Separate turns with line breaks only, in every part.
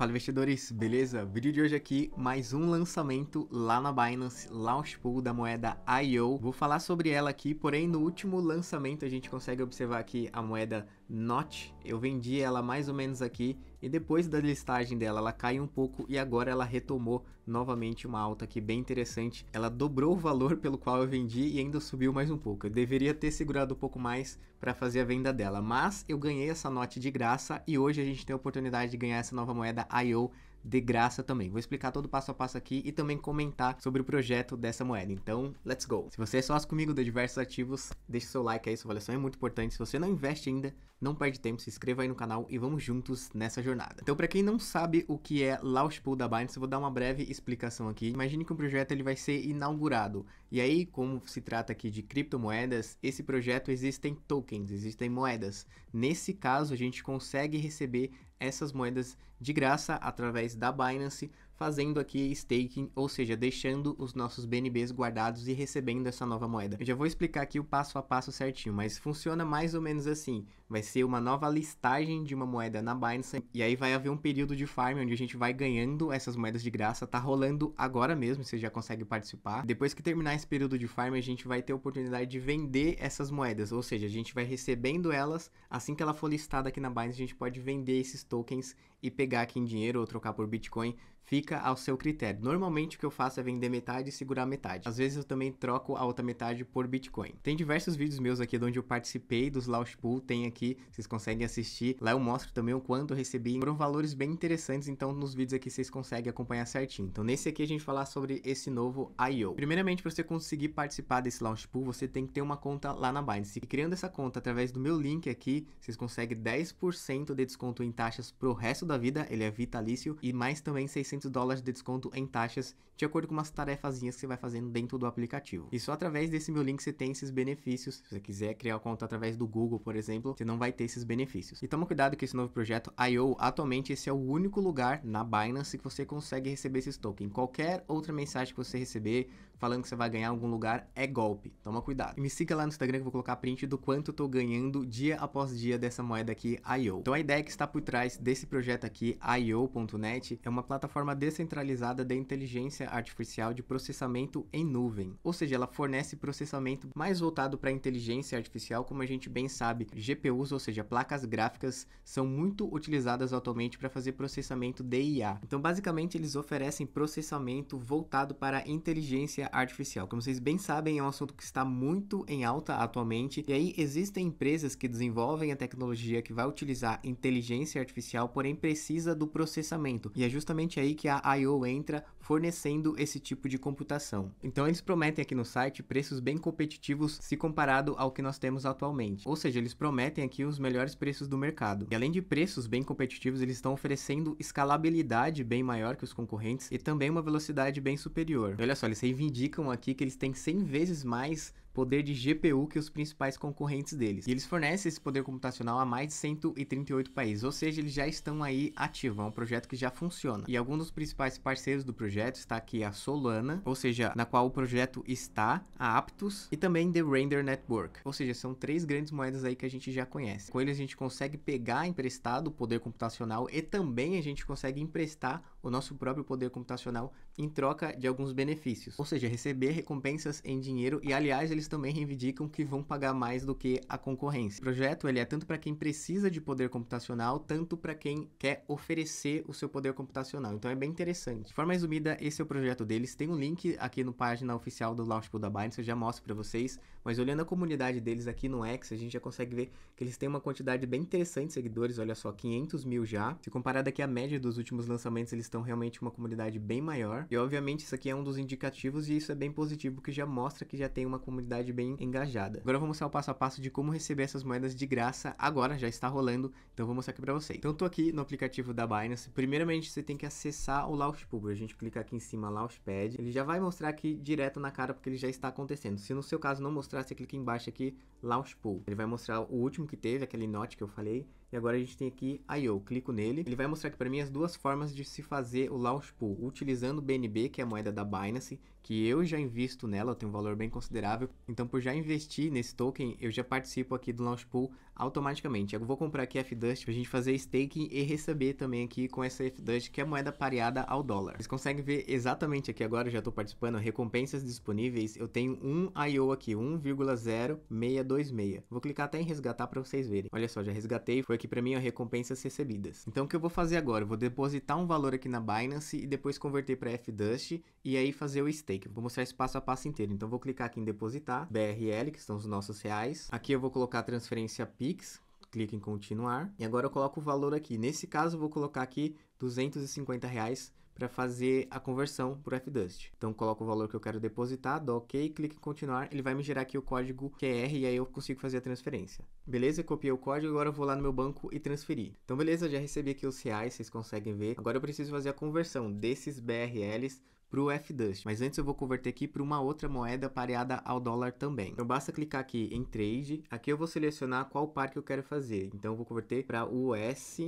Fala investidores, beleza? Vídeo de hoje aqui, mais um lançamento lá na Binance, Launch Pool da moeda IO. Vou falar sobre ela aqui, porém no último lançamento a gente consegue observar aqui a moeda NOT. Eu vendi ela mais ou menos aqui e depois da listagem dela, ela caiu um pouco e agora ela retomou novamente uma alta aqui bem interessante. Ela dobrou o valor pelo qual eu vendi e ainda subiu mais um pouco. Eu deveria ter segurado um pouco mais para fazer a venda dela, mas eu ganhei essa note de graça e hoje a gente tem a oportunidade de ganhar essa nova moeda IO de graça também. Vou explicar todo o passo a passo aqui e também comentar sobre o projeto dessa moeda. Então, let's go! Se você é sócio comigo de Diversos Ativos, deixe seu like aí, sua avaliação é muito importante. Se você não investe ainda, não perde tempo, se inscreva aí no canal e vamos juntos nessa jornada. Então, para quem não sabe o que é Pool da Binance, eu vou dar uma breve explicação aqui. Imagine que um projeto ele vai ser inaugurado. E aí, como se trata aqui de criptomoedas, esse projeto existem tokens, existem moedas. Nesse caso, a gente consegue receber essas moedas de graça através da Binance fazendo aqui staking, ou seja, deixando os nossos BNBs guardados e recebendo essa nova moeda. Eu já vou explicar aqui o passo a passo certinho, mas funciona mais ou menos assim. Vai ser uma nova listagem de uma moeda na Binance e aí vai haver um período de farm onde a gente vai ganhando essas moedas de graça. Tá rolando agora mesmo, você já consegue participar. Depois que terminar esse período de farm, a gente vai ter a oportunidade de vender essas moedas, ou seja, a gente vai recebendo elas assim que ela for listada aqui na Binance, a gente pode vender esses tokens e pegar aqui em dinheiro ou trocar por Bitcoin, fica ao seu critério. Normalmente o que eu faço é vender metade e segurar metade. Às vezes eu também troco a outra metade por Bitcoin. Tem diversos vídeos meus aqui de onde eu participei dos Launch Pool, tem aqui, vocês conseguem assistir. Lá eu mostro também o quanto eu recebi. Foram valores bem interessantes, então nos vídeos aqui vocês conseguem acompanhar certinho. Então nesse aqui a gente falar sobre esse novo IO. Primeiramente, para você conseguir participar desse Launch Pool, você tem que ter uma conta lá na Binance. E criando essa conta através do meu link aqui, vocês conseguem 10% de desconto em taxas pro resto da vida, ele é vitalício, e mais também 600 dólares de desconto em taxas, de acordo com umas tarefazinhas que você vai fazendo dentro do aplicativo. E só através desse meu link você tem esses benefícios. Se você quiser criar a conta através do Google, por exemplo, você não vai ter esses benefícios. E toma cuidado que esse novo projeto IO, atualmente esse é o único lugar na Binance que você consegue receber esses tokens. Qualquer outra mensagem que você receber, falando que você vai ganhar em algum lugar é golpe. Toma cuidado. E me siga lá no Instagram que eu vou colocar print do quanto eu tô ganhando dia após dia dessa moeda aqui, IO. Então a ideia que está por trás desse projeto aqui, IO.net, é uma plataforma descentralizada de inteligência artificial de processamento em nuvem. Ou seja, ela fornece processamento mais voltado para inteligência artificial, como a gente bem sabe, GPUs, ou seja, placas gráficas, são muito utilizadas atualmente para fazer processamento de IA. Então, basicamente, eles oferecem processamento voltado para inteligência artificial. Como vocês bem sabem, é um assunto que está muito em alta atualmente. E aí existem empresas que desenvolvem a tecnologia que vai utilizar inteligência artificial, porém precisa do processamento. E é justamente aí que a IO entra fornecendo esse tipo de computação. Então eles prometem aqui no site preços bem competitivos se comparado ao que nós temos atualmente. Ou seja, eles prometem aqui os melhores preços do mercado. E além de preços bem competitivos, eles estão oferecendo escalabilidade bem maior que os concorrentes e também uma velocidade bem superior. E olha só, eles reivindicam indicam aqui que eles têm 100 vezes mais poder de GPU que os principais concorrentes deles. E eles fornecem esse poder computacional a mais de 138 países, ou seja, eles já estão aí ativos, é um projeto que já funciona. E alguns dos principais parceiros do projeto está aqui a Solana, ou seja, na qual o projeto está, a Aptos e também The Render Network, ou seja, são três grandes moedas aí que a gente já conhece. Com eles a gente consegue pegar emprestado o poder computacional e também a gente consegue emprestar o nosso próprio poder computacional em troca de alguns benefícios, ou seja, receber recompensas em dinheiro e aliás eles também reivindicam que vão pagar mais do que a concorrência. O projeto ele é tanto para quem precisa de poder computacional, tanto para quem quer oferecer o seu poder computacional. Então é bem interessante. De forma resumida, esse é o projeto deles. Tem um link aqui na página oficial do Launchpool da Binance, eu já mostro para vocês, mas olhando a comunidade deles aqui no X, a gente já consegue ver que eles têm uma quantidade bem interessante de seguidores, olha só, 500 mil já. Se comparado aqui à média dos últimos lançamentos, eles estão realmente uma comunidade bem maior. E obviamente isso aqui é um dos indicativos e isso é bem positivo, que já mostra que já tem uma comunidade comunidade bem engajada. Agora eu vou mostrar o passo a passo de como receber essas moedas de graça agora, já está rolando, então vou mostrar aqui para vocês. Então eu tô aqui no aplicativo da Binance. Primeiramente, você tem que acessar o Pool A gente clica aqui em cima Launchpad, ele já vai mostrar aqui direto na cara porque ele já está acontecendo. Se no seu caso não mostrar, você clica embaixo aqui Launchpool. Ele vai mostrar o último que teve, aquele note que eu falei, e agora a gente tem aqui IO, clico nele. Ele vai mostrar aqui para mim as duas formas de se fazer o launch pool, utilizando o BNB, que é a moeda da Binance, que eu já invisto nela, tem um valor bem considerável. Então por já investir nesse token, eu já participo aqui do launch pool automaticamente. Eu vou comprar aqui FDust para a gente fazer staking e receber também aqui com essa FDust, que é a moeda pareada ao dólar. Vocês conseguem ver exatamente aqui agora, eu já estou participando, recompensas disponíveis. Eu tenho um IO aqui, 1,0626. Vou clicar até em resgatar para vocês verem. Olha só, já resgatei, foi aqui para mim é recompensas recebidas. Então o que eu vou fazer agora? Eu vou depositar um valor aqui na Binance e depois converter para FDust e aí fazer o stake. Vou mostrar esse passo a passo inteiro. Então vou clicar aqui em depositar, BRL, que são os nossos reais. Aqui eu vou colocar transferência Pix, clique em continuar. E agora eu coloco o valor aqui. Nesse caso, eu vou colocar aqui 250 reais para fazer a conversão F FDust. Então coloco o valor que eu quero depositar, dou OK, clique em continuar, ele vai me gerar aqui o código QR e aí eu consigo fazer a transferência. Beleza? Copiei o código, agora eu vou lá no meu banco e transferir. Então beleza, já recebi aqui os reais, vocês conseguem ver. Agora eu preciso fazer a conversão desses BRLs para o FDust. Mas antes eu vou converter aqui para uma outra moeda pareada ao dólar também. Então basta clicar aqui em Trade. Aqui eu vou selecionar qual par que eu quero fazer. Então eu vou converter para US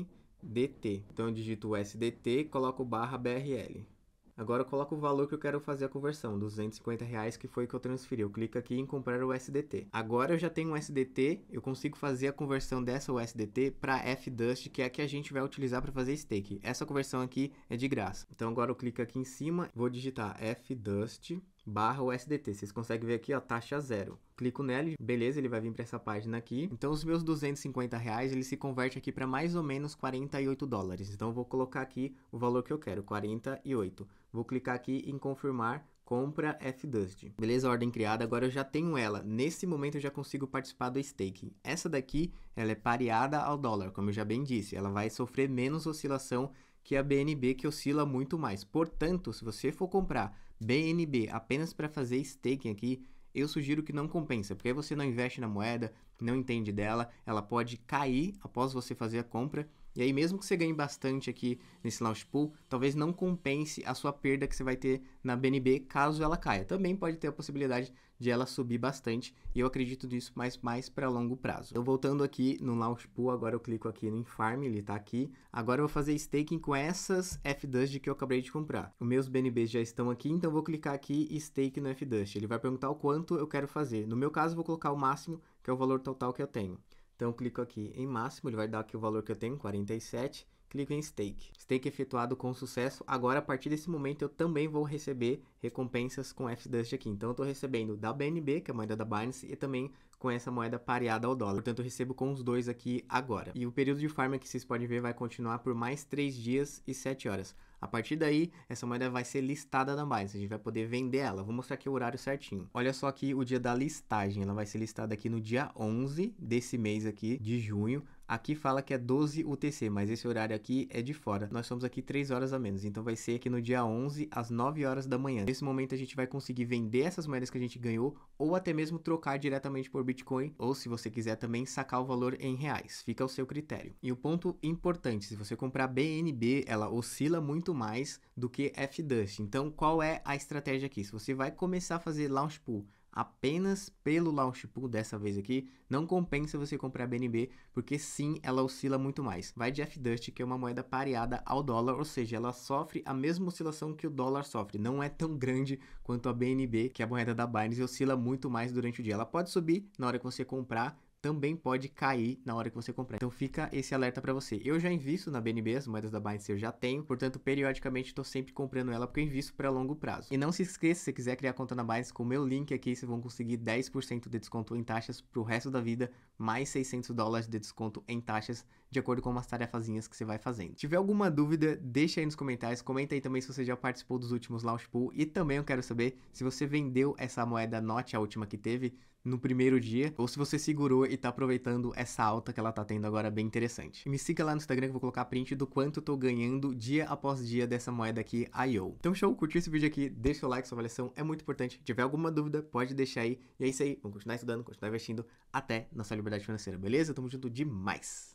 DT. Então eu digito SDT, coloco barra BRL. Agora eu coloco o valor que eu quero fazer a conversão, 250 reais que foi que eu transferi. Eu clico aqui em comprar o SDT. Agora eu já tenho um SDT, eu consigo fazer a conversão dessa USDT para FDust, que é a que a gente vai utilizar para fazer stake. Essa conversão aqui é de graça. Então agora eu clico aqui em cima, vou digitar FDust barra USDT. Vocês conseguem ver aqui, ó, taxa zero. Clico nele, beleza, ele vai vir para essa página aqui. Então, os meus 250 reais, ele se converte aqui para mais ou menos 48 dólares. Então, eu vou colocar aqui o valor que eu quero, 48. Vou clicar aqui em confirmar compra FDust. Beleza, ordem criada, agora eu já tenho ela. Nesse momento eu já consigo participar do staking. Essa daqui, ela é pareada ao dólar, como eu já bem disse. Ela vai sofrer menos oscilação que a BNB que oscila muito mais. Portanto, se você for comprar BNB, apenas para fazer staking aqui, eu sugiro que não compensa, porque aí você não investe na moeda, não entende dela, ela pode cair após você fazer a compra e aí, mesmo que você ganhe bastante aqui nesse launch pool, talvez não compense a sua perda que você vai ter na BNB caso ela caia. Também pode ter a possibilidade de ela subir bastante, e eu acredito nisso, mas mais para longo prazo. Então, voltando aqui no launch pool, agora eu clico aqui no Infarm, ele está aqui. Agora eu vou fazer staking com essas Dust que eu acabei de comprar. Os meus BNBs já estão aqui, então eu vou clicar aqui stake no Dust. Ele vai perguntar o quanto eu quero fazer. No meu caso, eu vou colocar o máximo, que é o valor total que eu tenho. Então eu clico aqui em máximo, ele vai dar aqui o valor que eu tenho, 47, clico em Stake. Stake efetuado com sucesso. Agora, a partir desse momento, eu também vou receber recompensas com FDust aqui. Então, eu estou recebendo da BNB, que é a moeda da Binance, e também com essa moeda pareada ao dólar. Portanto, eu recebo com os dois aqui agora. E o período de farm que vocês podem ver vai continuar por mais 3 dias e 7 horas. A partir daí, essa moeda vai ser listada na Binance, a gente vai poder vender ela. Vou mostrar aqui o horário certinho. Olha só aqui o dia da listagem, ela vai ser listada aqui no dia 11 desse mês aqui de junho. Aqui fala que é 12 UTC, mas esse horário aqui é de fora. Nós somos aqui 3 horas a menos, então vai ser aqui no dia 11 às 9 horas da manhã. Nesse momento a gente vai conseguir vender essas moedas que a gente ganhou ou até mesmo trocar diretamente por Bitcoin ou se você quiser também sacar o valor em reais. Fica ao seu critério. E o ponto importante, se você comprar BNB, ela oscila muito mais do que FDust. Então, qual é a estratégia aqui? Se você vai começar a fazer launch pool apenas pelo launch pool dessa vez aqui, não compensa você comprar BNB, porque sim, ela oscila muito mais. Vai de FDUST, dust que é uma moeda pareada ao dólar, ou seja, ela sofre a mesma oscilação que o dólar sofre. Não é tão grande quanto a BNB, que é a moeda da Binance, e oscila muito mais durante o dia. Ela pode subir na hora que você comprar, também pode cair na hora que você comprar. Então fica esse alerta para você. Eu já invisto na BNB, as moedas da Binance eu já tenho, portanto, periodicamente estou sempre comprando ela porque eu invisto para longo prazo. E não se esqueça, se você quiser criar conta na Binance, com o meu link aqui, vocês vão conseguir 10% de desconto em taxas para o resto da vida, mais 600 dólares de desconto em taxas de acordo com umas tarefazinhas que você vai fazendo. Se tiver alguma dúvida, deixa aí nos comentários, comenta aí também se você já participou dos últimos Launch Pool e também eu quero saber se você vendeu essa moeda Note a última que teve, no primeiro dia, ou se você segurou e tá aproveitando essa alta que ela tá tendo agora bem interessante. E me siga lá no Instagram que eu vou colocar print do quanto eu tô ganhando dia após dia dessa moeda aqui, IO. Então show, curtiu esse vídeo aqui, deixa o like, sua avaliação é muito importante. Se tiver alguma dúvida, pode deixar aí. E é isso aí, vamos continuar estudando, continuar investindo até nossa liberdade financeira, beleza? Tamo junto demais!